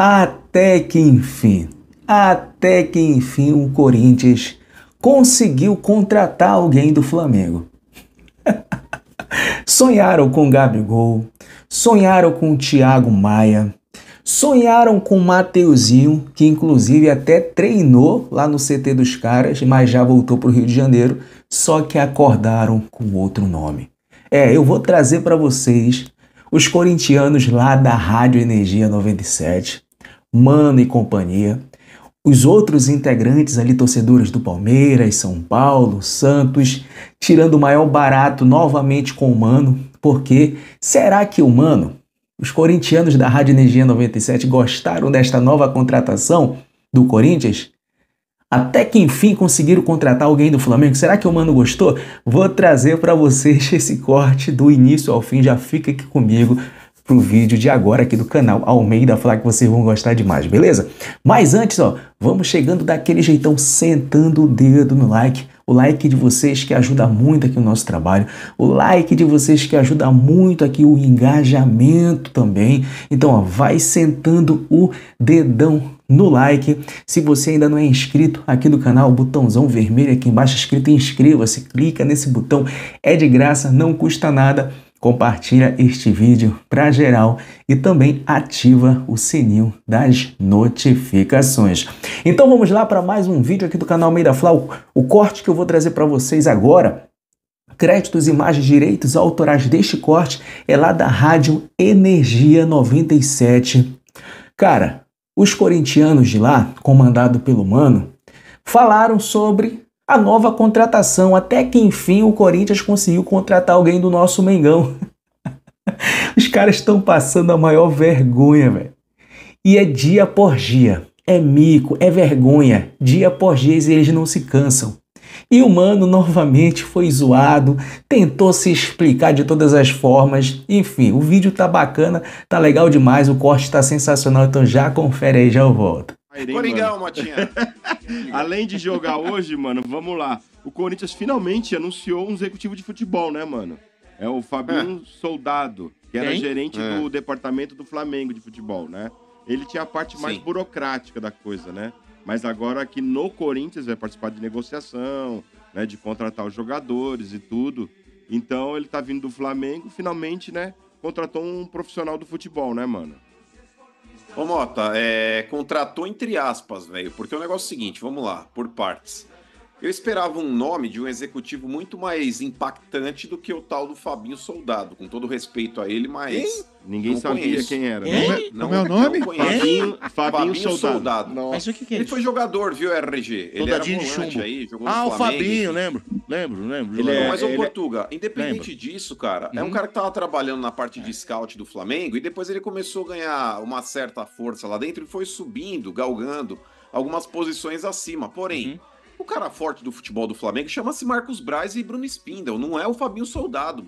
Até que enfim, até que enfim o Corinthians conseguiu contratar alguém do Flamengo. sonharam com Gabigol, sonharam com Thiago Maia, sonharam com Mateuzinho, que inclusive até treinou lá no CT dos caras, mas já voltou para o Rio de Janeiro, só que acordaram com outro nome. É, eu vou trazer para vocês os corintianos lá da Rádio Energia 97 Mano e companhia. Os outros integrantes ali, torcedores do Palmeiras, São Paulo, Santos, tirando o maior barato novamente com o Mano, porque será que o Mano, os corintianos da Rádio Energia 97 gostaram desta nova contratação do Corinthians? Até que enfim conseguiram contratar alguém do Flamengo. Será que o mano gostou? Vou trazer para vocês esse corte do início ao fim. Já fica aqui comigo pro vídeo de agora aqui do canal Almeida falar que vocês vão gostar demais, beleza? Mas antes, ó, vamos chegando daquele jeitão, sentando o dedo no like. O like de vocês que ajuda muito aqui o nosso trabalho, o like de vocês que ajuda muito aqui o engajamento também. Então, ó, vai sentando o dedão no like. Se você ainda não é inscrito aqui no canal, botãozão vermelho aqui embaixo escrito inscreva-se, clica nesse botão, é de graça, não custa nada compartilha este vídeo para geral e também ativa o sininho das notificações. Então vamos lá para mais um vídeo aqui do canal da Flau. O corte que eu vou trazer para vocês agora Créditos, imagens, direitos autorais deste corte é lá da Rádio Energia 97. Cara, os corintianos de lá, comandado pelo Mano, falaram sobre a nova contratação. Até que enfim o Corinthians conseguiu contratar alguém do nosso Mengão. Os caras estão passando a maior vergonha, velho. E é dia por dia. É mico, é vergonha. Dia por dia e eles não se cansam. E o mano novamente foi zoado, tentou se explicar de todas as formas. Enfim, o vídeo tá bacana, tá legal demais, o corte tá sensacional, então já confere aí, já eu volto. Coringão, Motinha. Além de jogar hoje, mano, vamos lá. O Corinthians finalmente anunciou um executivo de futebol, né, mano? É o Fabinho é. Soldado, que era Quem? gerente é. do departamento do Flamengo de futebol, né? Ele tinha a parte Sim. mais burocrática da coisa, né? Mas agora aqui no Corinthians vai participar de negociação, né? De contratar os jogadores e tudo. Então ele tá vindo do Flamengo, finalmente, né? Contratou um profissional do futebol, né, mano? Ô Mota, é, contratou entre aspas, velho, porque o negócio é o seguinte, vamos lá, por partes. Eu esperava um nome de um executivo muito mais impactante do que o tal do Fabinho Soldado, com todo respeito a ele, mas. Hein? Ninguém sabia conheço. quem era. Hein? Né? É não, é o nome? Fabinho, Fabinho, Soldado. Soldado. Mas o que, que é Ele foi jogador, viu, RG? Ele Soldadinho era volante aí, jogou Ah, Flamengo, o Fabinho, lembro. Lembro, lembro. Ele é, mas, o é- Portuga, é... independente lembro. disso, cara, é um uhum. cara que tava trabalhando na parte de scout do Flamengo e depois ele começou a ganhar uma certa força lá dentro e foi subindo, galgando algumas posições acima. Porém. Uhum o cara forte do futebol do Flamengo chama-se Marcos Braz e Bruno Spindel, não é o Fabinho Soldado.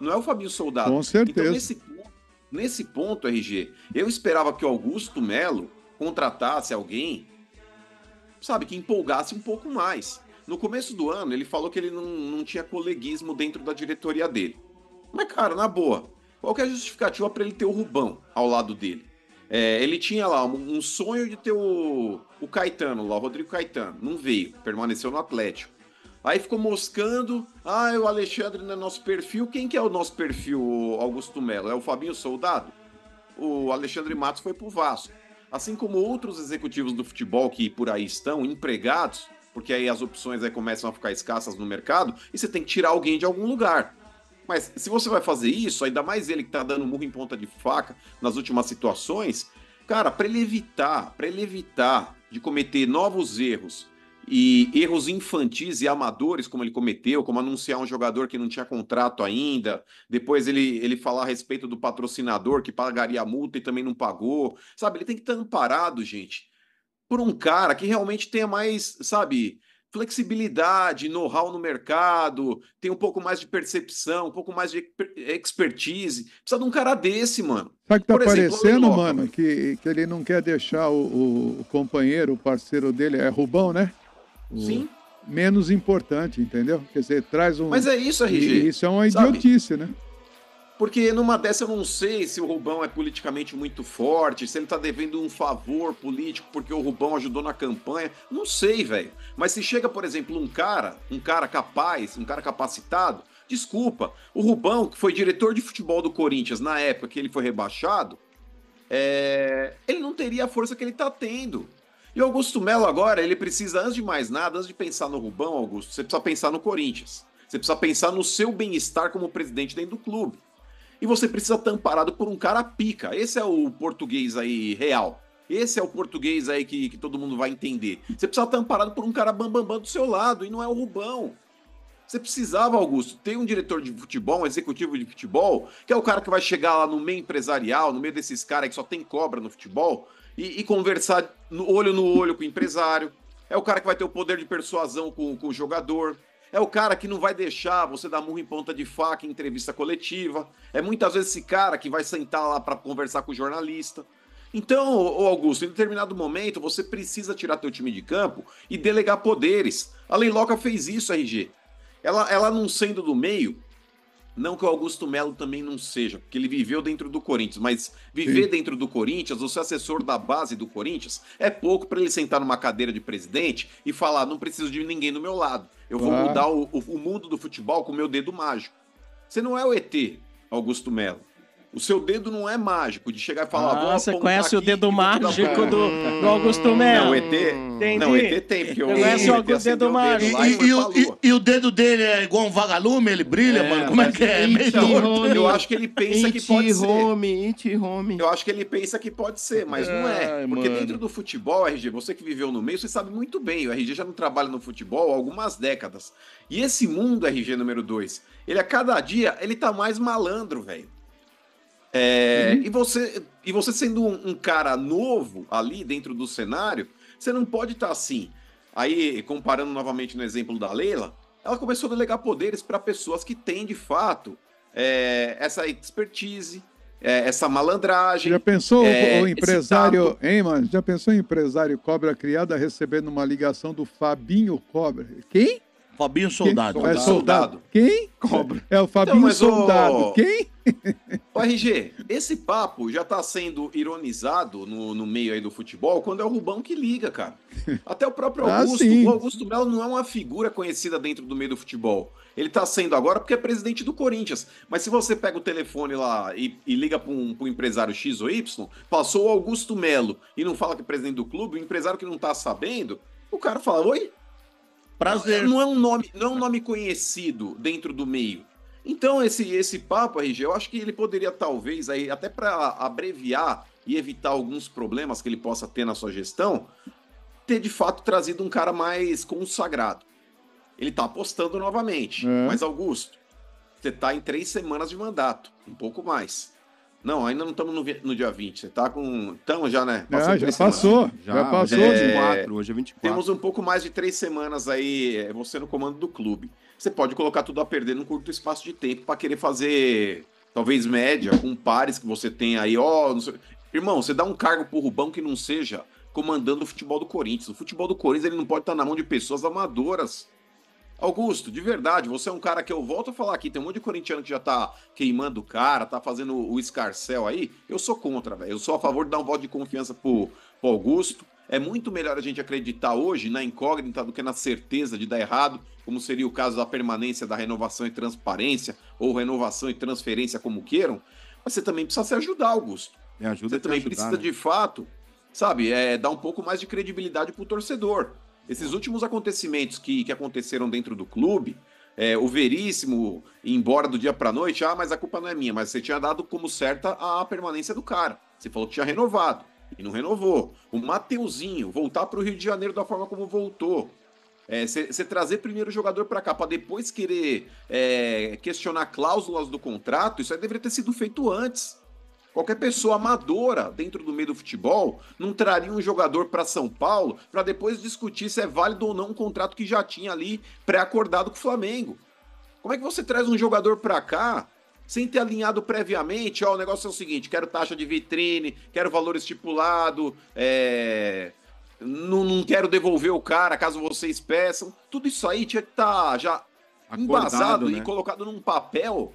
Não é o Fabinho Soldado. Com certeza. Então, nesse, nesse ponto, RG, eu esperava que o Augusto Melo contratasse alguém, sabe, que empolgasse um pouco mais. No começo do ano, ele falou que ele não, não tinha coleguismo dentro da diretoria dele. Mas, cara, na boa, qual que é a justificativa para ele ter o Rubão ao lado dele? É, ele tinha lá um, um, sonho de ter o, o Caetano lá, o Rodrigo Caetano. Não veio, permaneceu no Atlético. Aí ficou moscando. Ah, o Alexandre não é nosso perfil. Quem que é o nosso perfil, Augusto Melo? É o Fabinho Soldado? O Alexandre Matos foi pro Vasco. Assim como outros executivos do futebol que por aí estão, empregados, porque aí as opções aí né, começam a ficar escassas no mercado, e você tem que tirar alguém de algum lugar. Mas se você vai fazer isso, ainda mais ele que tá dando murro em ponta de faca nas últimas situações, cara, para ele evitar, para ele evitar de cometer novos erros e erros infantis e amadores, como ele cometeu, como anunciar um jogador que não tinha contrato ainda, depois ele, ele falar a respeito do patrocinador que pagaria a multa e também não pagou, sabe? Ele tem que estar amparado, gente, por um cara que realmente tenha mais, sabe, flexibilidade, know-how no mercado, tem um pouco mais de percepção, um pouco mais de expertise. Precisa de um cara desse, mano. Sabe que tá parecendo, mano, que, que ele não quer deixar o, o, companheiro, o parceiro dele, é Rubão, né? O... Sim. Menos importante, entendeu? Quer dizer, traz um. Mas é isso, RG. E, isso é uma idiotice, Sabe? né? Porque numa dessa eu não sei se o Rubão é politicamente muito forte, se ele tá devendo um favor político porque o Rubão ajudou na campanha. Não sei, velho. Mas se chega, por exemplo, um cara, um cara capaz, um cara capacitado, desculpa, o Rubão, que foi diretor de futebol do Corinthians na época que ele foi rebaixado, é... ele não teria a força que ele tá tendo. E o Augusto Melo agora, ele precisa, antes de mais nada, antes de pensar no Rubão, Augusto, você precisa pensar no Corinthians. Você precisa pensar no seu bem-estar como presidente dentro do clube e você precisa estar amparado por um cara pica. Esse é o português aí real. Esse é o português aí que, que todo mundo vai entender. Você precisa estar amparado por um cara bambambam bam, bam do seu lado, e não é o Rubão. Você precisava, Augusto, ter um diretor de futebol, um executivo de futebol, que é o cara que vai chegar lá no meio empresarial, no meio desses caras que só tem cobra no futebol, e, e conversar no olho no olho com o empresário. É o cara que vai ter o poder de persuasão com, com o jogador. É o cara que não vai deixar você dar murro em ponta de faca em entrevista coletiva. É muitas vezes esse cara que vai sentar lá para conversar com o jornalista. Então, Augusto, em determinado momento você precisa tirar teu time de campo e delegar poderes. A Leiloca fez isso, RG. Ela, ela não sendo do meio, não que o Augusto Melo também não seja, porque ele viveu dentro do Corinthians, mas viver Sim. dentro do Corinthians, ou ser assessor da base do Corinthians, é pouco para ele sentar numa cadeira de presidente e falar: não preciso de ninguém do meu lado, eu vou ah. mudar o, o, o mundo do futebol com o meu dedo mágico. Você não é o ET, Augusto Melo. O seu dedo não é mágico de chegar e falar. Ah, você conhece aqui, o dedo mágico do, do Augusto Melo? Não, ET. Entendi. Não, ET tem, porque eu conheço o dedo, dedo mágico. E, e, e, e, o dedo dele é igual um vagalume, ele brilha, é, mano. Como é que é? é meio eu acho que ele pensa que pode home, ser. Home. Eu acho que ele pensa que pode ser, mas não é. Porque mano. dentro do futebol, RG, você que viveu no meio, você sabe muito bem. O RG já não trabalha no futebol há algumas décadas. E esse mundo, RG número 2, ele a cada dia ele tá mais malandro, velho. É, uhum. e, você, e você sendo um, um, cara novo ali dentro do cenário, você não pode estar tá assim. Aí, comparando novamente no exemplo da Leila, ela começou a delegar poderes para pessoas que têm de fato é, essa expertise, é, essa malandragem. Já pensou é, o empresário, hein, mano? Já pensou o empresário Cobra Criada recebendo uma ligação do Fabinho Cobra? Quem? É Fabinho Soldado. Quem? É soldado. Quem? Cobra. É o Fabinho então, Soldado. O... Quem? O RG, esse papo já tá sendo ironizado no, no meio aí do futebol quando é o Rubão que liga, cara. Até o próprio ah, Augusto. Ah, o Augusto Melo não é uma figura conhecida dentro do meio do futebol. Ele tá sendo agora porque é presidente do Corinthians. Mas se você pega o telefone lá e, e liga para um, um, empresário X ou Y, passou o Augusto Melo e não fala que é presidente do clube, o empresário que não tá sabendo, o cara fala: Oi, Prazer. É, não, é um nome, não é um nome conhecido dentro do meio. Então, esse, esse papo, RG, eu acho que ele poderia, talvez, aí, até para abreviar e evitar alguns problemas que ele possa ter na sua gestão, ter de fato trazido um cara mais consagrado. Ele está apostando novamente, é. mas Augusto, você está em três semanas de mandato, um pouco mais. Não, ainda não estamos no, no, dia 20. Você está com. Estamos já, né? É, passou já, passou, já, já, passou. Já, passou. É... 24, hoje é 24. Temos um pouco mais de três semanas aí, é, você no comando do clube. Você pode colocar tudo a perder num curto espaço de tempo para querer fazer, talvez, média com pares que você tem aí. Ó, oh, Irmão, você dá um cargo o Rubão que não seja comandando o futebol do Corinthians. O futebol do Corinthians ele não pode estar tá na mão de pessoas amadoras Augusto, de verdade, você é um cara que eu volto a falar aqui, tem um monte de corintiano que já tá queimando o cara, tá fazendo o escarcel aí. Eu sou contra, velho. Eu sou a favor de dar um voto de confiança pro, pro Augusto. É muito melhor a gente acreditar hoje na incógnita do que na certeza de dar errado, como seria o caso da permanência da renovação e transparência, ou renovação e transferência, como queiram. Mas você também precisa se ajudar, Augusto. Me ajuda você também ajudar, precisa, né? de fato, sabe, é, dar um pouco mais de credibilidade pro torcedor. Esses últimos acontecimentos que, que aconteceram dentro do clube, é, o Veríssimo embora do dia para noite, ah, mas a culpa não é minha, mas você tinha dado como certa a permanência do cara. Você falou que tinha renovado e não renovou. O Mateuzinho voltar para o Rio de Janeiro da forma como voltou. Você é, trazer primeiro o jogador para cá para depois querer é, questionar cláusulas do contrato, isso aí deveria ter sido feito antes. Qualquer pessoa amadora dentro do meio do futebol não traria um jogador para São Paulo para depois discutir se é válido ou não um contrato que já tinha ali pré-acordado com o Flamengo. Como é que você traz um jogador para cá sem ter alinhado previamente? Ó, o negócio é o seguinte: quero taxa de vitrine, quero valor estipulado, é... não, não, quero devolver o cara caso vocês peçam. Tudo isso aí tinha que estar tá já Acordado, embasado né? e colocado num papel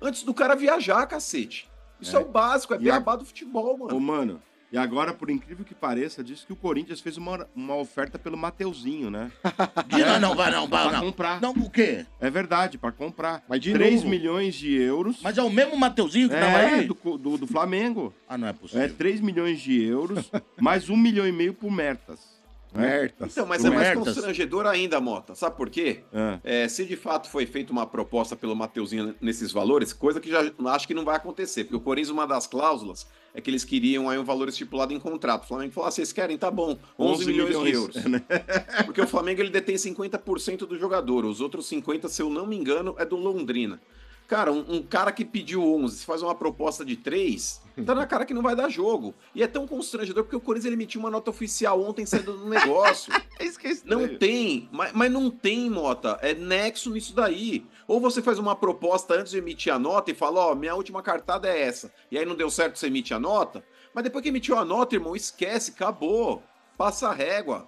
antes do cara viajar, cacete. Isso é, é o básico, é beabá a... do futebol, mano. Ô, mano, e agora, por incrível que pareça, diz que o Corinthians fez uma, uma oferta pelo Mateuzinho, né? Diz, não, é. não, vai não, vai não. Pra comprar. Não, por quê? É verdade, pra comprar. Mas de 3 novo. milhões de euros. Mas é o mesmo Mateuzinho que é, tava aí? Do, do, do Flamengo. ah, não é possível. É 3 milhões de euros, mais 1 milhão e meio por Mertas. É? Mertas, então, mas é mais mertas. constrangedor ainda, Mota. Sabe por quê? Ah. É, se de fato foi feita uma proposta pelo Mateuzinho nesses valores, coisa que já acho que não vai acontecer, porque o Corinthians, uma das cláusulas é que eles queriam aí um valor estipulado em contrato. O Flamengo falou: ah, vocês querem? Tá bom, 11, 11 milhões, milhões, de euros. Né? porque o Flamengo ele detém 50% do jogador, os outros 50%, se eu não me engano, é do Londrina. Cara, um, um cara que pediu 11, se faz uma proposta de 3 Tá na cara que não vai dar jogo. E é tão constrangedor porque o Corinthians emitiu uma nota oficial ontem saindo do negócio. Esqueci. É é não tem, mas, mas não tem, Mota. É nexo nisso daí. Ou você faz uma proposta antes de emitir a nota e fala, ó, oh, minha última cartada é essa. E aí não deu certo, você emite a nota. Mas depois que emitiu a nota, irmão, esquece, acabou. Passa a régua.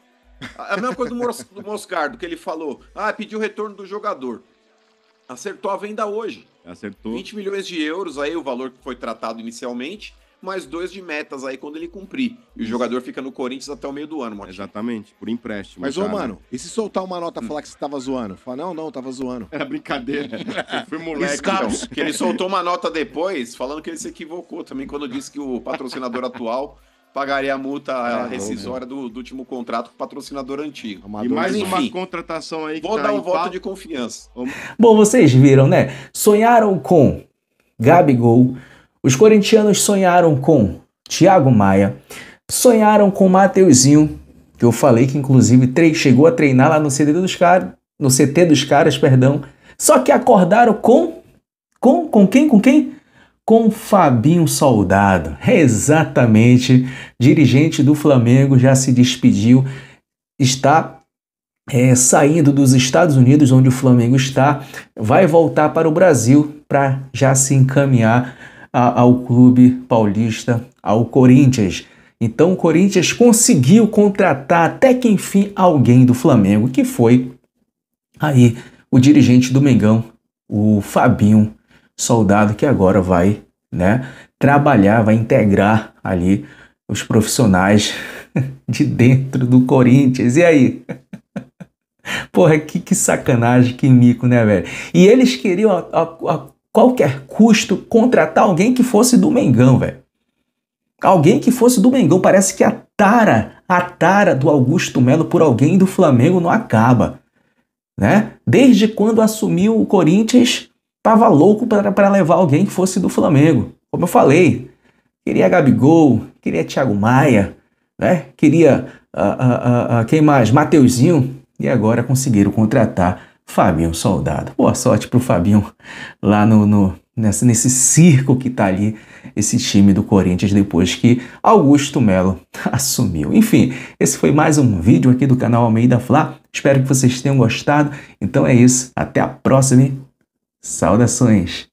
A mesma coisa do, Mos do Moscardo, que ele falou, ah, pediu o retorno do jogador acertou a venda hoje. Acertou. 20 milhões de euros aí, o valor que foi tratado inicialmente, mais dois de metas aí quando ele cumprir. E o jogador fica no Corinthians até o meio do ano, mano. Exatamente, por empréstimo. Mas, cara. ô, mano, e se soltar uma nota e falar que você tava zoando? Fala, não, não, tava zoando. Era é brincadeira. Eu fui moleque. então. Que ele soltou uma nota depois falando que ele se equivocou também quando disse que o patrocinador atual pagaria a multa é, rescisória do, do, último contrato com o patrocinador antigo. Amador, e mais enfim, uma contratação aí que Vou tá dar um voto de confiança. Bom, vocês viram, né? Sonharam com Gabigol, os corintianos sonharam com Thiago Maia, sonharam com Mateuzinho, que eu falei que inclusive chegou a treinar lá no CT dos caras, no CT dos caras, perdão. Só que acordaram com com com quem? Com quem? com Fabinho Soldado. É exatamente, dirigente do Flamengo já se despediu, está é, saindo dos Estados Unidos, onde o Flamengo está, vai voltar para o Brasil para já se encaminhar a, ao clube paulista, ao Corinthians. Então o Corinthians conseguiu contratar até que enfim alguém do Flamengo, que foi aí o dirigente do Mengão, o Fabinho soldado que agora vai né, trabalhar, vai integrar ali os profissionais de dentro do Corinthians. E aí? Porra, que, que sacanagem, que mico, né, velho? E eles queriam a, a, a qualquer custo contratar alguém que fosse do Mengão, velho. Alguém que fosse do Mengão. Parece que a tara, a tara do Augusto Melo por alguém do Flamengo não acaba. Né? Desde quando assumiu o Corinthians, Tava louco para levar alguém que fosse do Flamengo. Como eu falei, queria Gabigol, queria Thiago Maia, né? Queria uh, uh, uh, quem mais? Mateuzinho. E agora conseguiram contratar Fabinho Soldado. Boa sorte para o Fabinho lá no, no nesse nesse circo que tá ali esse time do Corinthians depois que Augusto Melo assumiu. Enfim, esse foi mais um vídeo aqui do canal Almeida Fla. Espero que vocês tenham gostado. Então é isso. Até a próxima. Saudações!